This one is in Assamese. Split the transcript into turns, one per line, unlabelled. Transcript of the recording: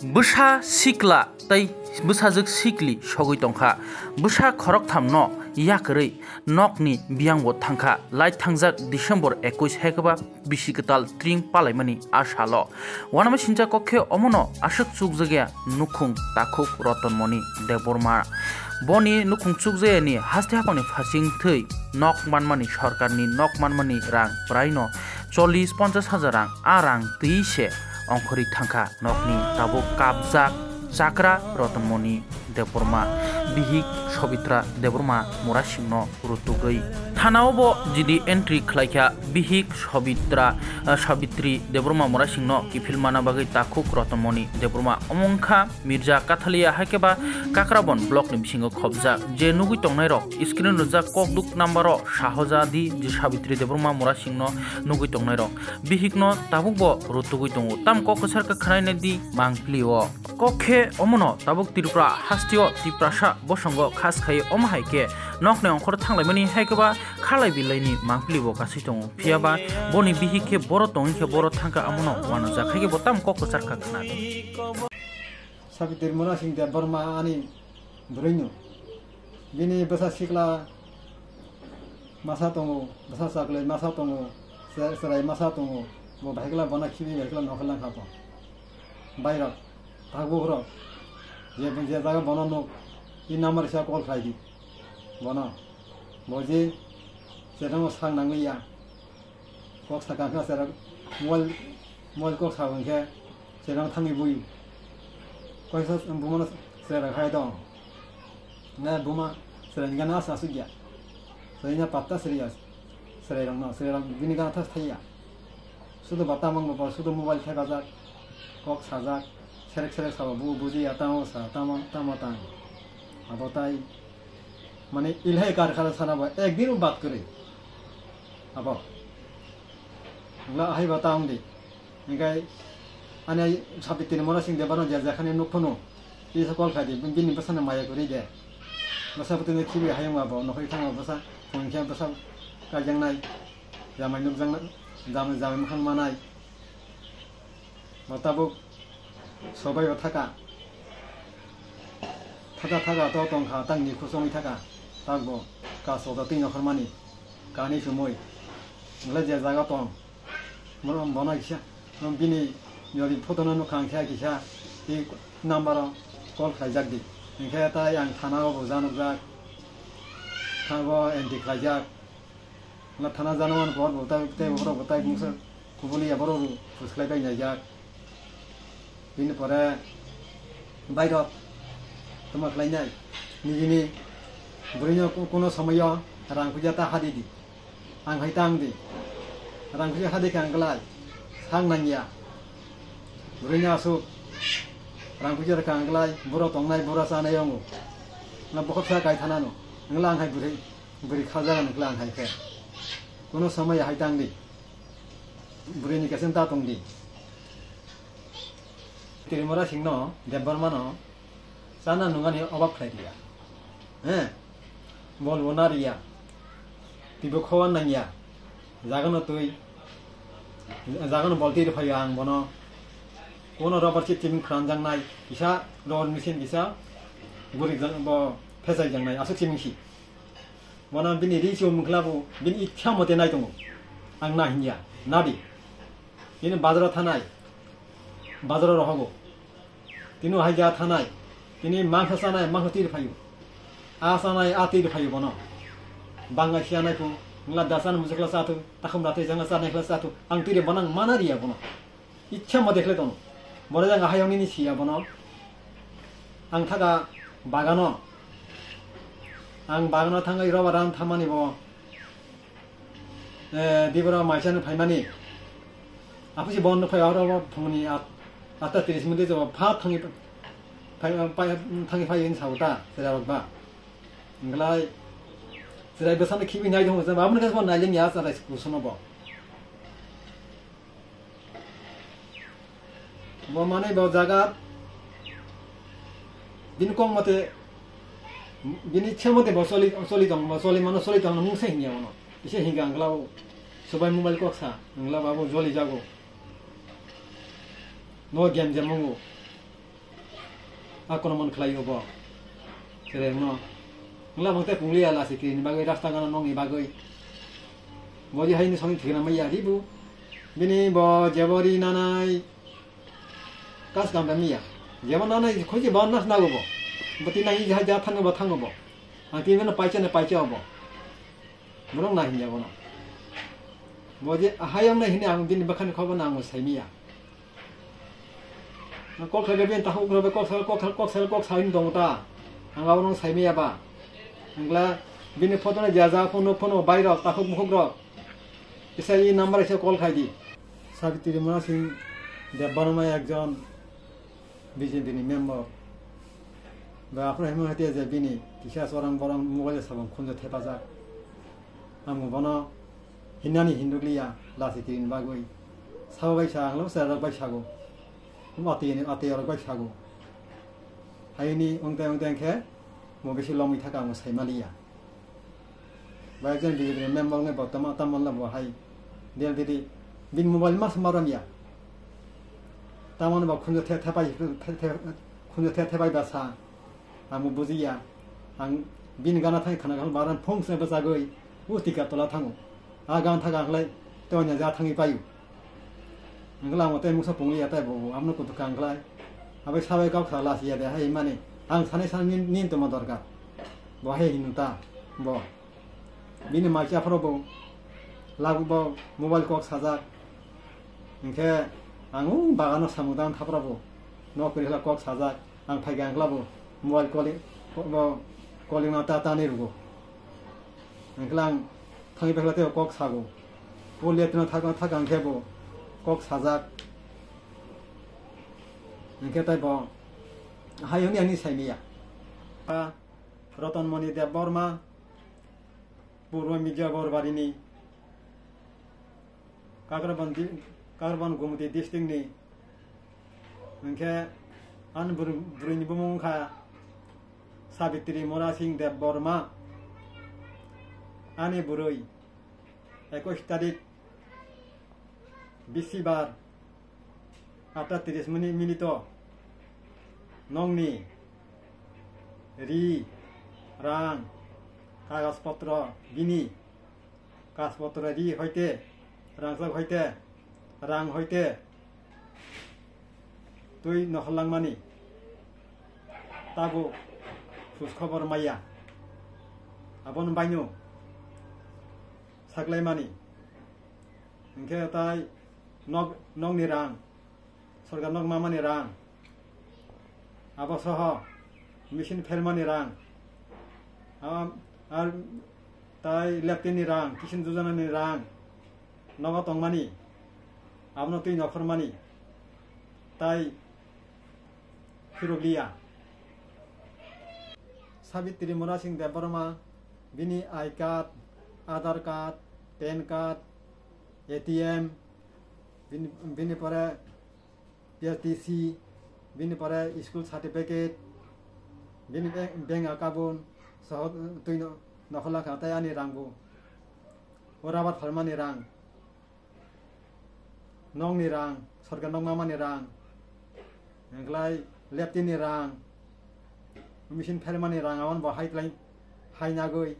busa sikla tei busajak sikli sogui tongkha busa khorok tham no yakrei nok ni biang bo thangkha lai thangjak december 21 hekba bisikital tring palaimani asha lo wanama sinja kokkhe omono ashok chukjagya nukhung takhuk rotonmoni deborma বনি নুখুং চুকজেনি হাস্তে হাপানি ফাসিং থৈ নক মানমানি সরকারনি নক মানমানি রাং প্রায় ন চল্লিশ পঞ্চাশ হাজার রাং আর রাং তেইশে अंखरि थांखा नकनि ताबो काबजाक जाग्रा रतनमणि देबरमा बिहिक सबित्रा देबरमा मरा सिंह रुतुगै থানাওব যদি এন্ট্রি খাইখা বিহিক সবিত্রা সাবিত্রী দেবরমা মরাসিংহ মানা বাকি তাকুক রতমণি দেব্রমা অমংখা মির্জা কাথালিয়া হাইকেবা কাকরাবন ব্লকনি বিসিংহ খবজা যে নুগুই টংনাই রক স্ক্রিন কক কবদুক নাম্বার সাহজা দি যে সাবিত্রী দেব্রমা মরা মরাসিংহ নুগুই টংনাই রক তাবুক ব রুতুগুই দङ তাম কক ককসার খাইনে দি কক কক্ষে অমন তাবুক তিরপ্রা হাস্তিও তিপ্রাসা বসঙ্গ খাস খাই অমহাইকে নকনে অঙ্কর থাংলাইমানি হাইকবা খালাই বিলাইনি মাংফলিব কাসি তঙ্গ ফিয়াবা বনি বিহিকে বড় তঙ্গিকে বড় থাঙ্কা আমনো ওয়ানো জাখাইকে বতাম কক চারকা খানা
সাবিতের মনা সিং দেব বর্মা আনি ধরেইনো বিনি বসা শিকলা মাসা তঙ্গ বসা সাকলাই মাসা তঙ্গ সেরাই মাসা তঙ্গ মো ভাইকলা বনা খিবি ভাইকলা নখলা খাপ বাইর ভাগবো ঘর যে জায়গা বনানো ই নাম্বার হিসাবে কল খাই দিই 뭐나뭐지제가상당히양꼭사강가제가뭘뭘꼭사는게제가탐이부이거기서부모는제가가야도내부모제가나서수기야제가봤다쓰리야쓰리랑나쓰리랑비니가다타이야수도봤다먹는거수도모바일태가자꼭사자세렉세렉사고뭐뭐지야따오사따마따마따아버타이 মানে ইলাহী কাৰখানা চানাব একদিনো বাদ কৰি হ'ব বোলা আহিবা টাউন দি এনেকৈ আনে ছাপিত্ৰী মনা সিং দেৱানো দিয়া যেখানে নুশুনো ই কল খাই দিম বিনি পাছনে মায়ে কৰি দিয়ে বছা পাতি কি বি হায়ং আব নহৈ খাং বছা সংখ্যা জামাই নুকজাং জামাই জামাই মানাই বতাব সবাই থাকা থাকা থাকা তং খা তাং নিখুচঙি থাকা 三个，加苏州顶着黑马尼，加你小妹，我姐在个当，我那忙那一些，我比你要的普通人都看起来一些，比那么了，高开价的，你看他养他那个不长那个，他个人的开价，那他那长那么高，不带带不着不带公司，库布里也不着不出来带人家，比你跑来，白着，怎么来呢？你今天。có berinya kuno samaya rang kujata hadi di ang hai tang di rang kujata hadi cái gelai hang nangya berinya su rang kujata kang gelai buro tong nai buro sana yongu na anh sa kai thana no nglang hai anh buri khazara nglang hai khe kuno samaya hai đi di buri cái sen ta đi xin nó tong di tirimora singno dembar mano sana nungani obak đi à eh বন বনা রিয়া তিব খাওয়ান নাঙিয়া জাগান তুই জাগান বলতে ফাই আং বন কোন রবার চিট চিমিং খান যাং নাই কিসা রবার মেশিন কিসা গরি ফেসাই যাং নাই আসো চিমিংসি বি রিচিও বি ইচ্ছা মতে নাই দো আং না বি কিন্তু বাজার থানায় বাজার রহগো তিনু হাজা থানায় তিনি মাংস চানায় মাংস তীর আচানাই আতেই দেখাই দিব ন বাঙাই সিয়া নাই পোং দাচান হুজেখলা চাহ তাহোন ৰাতে জেঙা চাহ নাইখলা চাহ আং তিৰে বনাং মানা দিয়াব ন ইচ্ছা মই দেখিলে তোন বৰে যাং আহাই নি চিয়াব ন আং থাকা বাগান আং বাগানত থাকাই ৰবা ৰান থামানিব এ দিবৰ মাইচানে ফাইমানি আপুচি বন নাই ৰব থমনি আঠটা ত্ৰিছ মিনিট যাব ভাত থাকি থাকি ফাই চাওঁ তাৰ বা ngalai sirai besana kiwi nai dong besana bamun kasma nai jeng yasa rai kusono bo bo mane bo jagat din kong mate din ichha mate bo soli soli dong bo soli mano soli dong nung se hinga mano ise hinga ngalao sobai mobile kok sa मला मग त्या पुंगळी आला असे की निबागई रास्ता गाणं नोंग बागई बजी हाईने सगळे ठिकाणा मग या रिबू बिने ब जेवरी नानाय कास काम मी या जेवण नानाय खोजी बनणार ना गो ती नाही जहा जा थांग बा थांग बा ती मेन पायचे ना पायचे हब बरोबर नाही जाव ना बजे हाय आम नाही आम दिन बखाने खबर ना आम सैमी या কক খেলবি তাহো কক খেল কক খেল কক খেল কক চাই দৌতা হাঙাব নাই চাইমি যাবা होला बिने फोटोले जाजा फोन फोन बाहिर ताखु मुखुक र यसरी नम्बर यसरी कल खाइदि सावित्री मना सिंह देवबनमा एकजन बिजे दिने मेम्बर र आफ्नो हेमहतिया जे बिने तिसा सरम बरम मोबाइल सब खुन्जो थेपा जा आमु बन हिन्नानी हिन्दुलिया लासी तिरिन बागोई सब बैसा आङ्लो सर बैसागो अति अति अरू बैसागो হয় নি অংতে অংতে খেয়ে মগেশী লং উঠা কাম সাইমালি বা একজন বিজেপির মেম্বার নেই বর্তমান তামল লাভ হাই দিয়ে দিদি বিন মোবাইল মাস মারাম ইয়া তামান বা খুঁজে থে থে পাই খুঁজে থে থে পাই বাসা আমি বুঝি ইয়া আং বিন গানা থাকে খানা খান বারান ফং সে বসা গই ও টিকা তোলা থাঙু আ গান থাকা আংলাই তো অন্য যা থাঙি পাই আমি তাই মুসা পুঙ্গলি ইয়া তাই বহু আমার কুতুকা আংলাই আবার সবাই হাই মানে 안 산에서 님도 못 알아가 뭐해 있는다 뭐 민의 말지 앞으로 보 라고 뭐 모바일 꼭 사자 이렇게 안우 바가노 사무단 타브라 보너 그래서 꼭 사자 안 파기 안 글라 보 모바일 콜이 뭐 콜이 나타 따내르고 그냥 당이 배가 되어 꼭 사고 올해 때는 타고 타강 해보 꼭 사자 이렇게 따 হাইহনি সাইমিয়া রতনমণি দেব বর্মা পূর্ব মির্জাগর বাড়িনি কাকরবন কাকরবন গুমতি ডিস্ট্রিক্টনি ওকে আন বুড়িনি বুমুখা সাবিত্রী মোরা সিং দেব বর্মা আনে বুড়ই একুশ তারিখ বিশিবার আটাত্রিশ মিনিট মিনিট নংনি রি রাং কাগজপত্র বিনি কাগজপত্র রি হইতে রাংসক হইতে রাং হইতে তুই নহলাংমানি তাবো খবর মাইয়া আবন বাইনো সাকলাইমানি ইংকে তাই নগ নগনি রাং সরকার নগ মামানি রাং আবাসহ মেশিন ফেরমানি রাং আর তাই লেপটেনি রাং কিষেন যোজনানি রাং নগতংমানি আপনার তুই নখরমানি তাই ফিরোগিয়া সাবিত্রী মোনা সিং দেববর্মা বিনি I card Aadhaar card PAN card ATM বিপরে পরে পিএসটিসি विनिपरा स्कुल सर्टिफिकेट बिनि ब्याङ्क अकाउन्ट सह दुई नखला फर्मा नि रांगो अराबाद फलमानि रां नंनि रां सरकार नंमामानि रां ओंख्लाय लेपटिनि रां मेचिन फेरमानि राङावन बाहायलाय हायनागै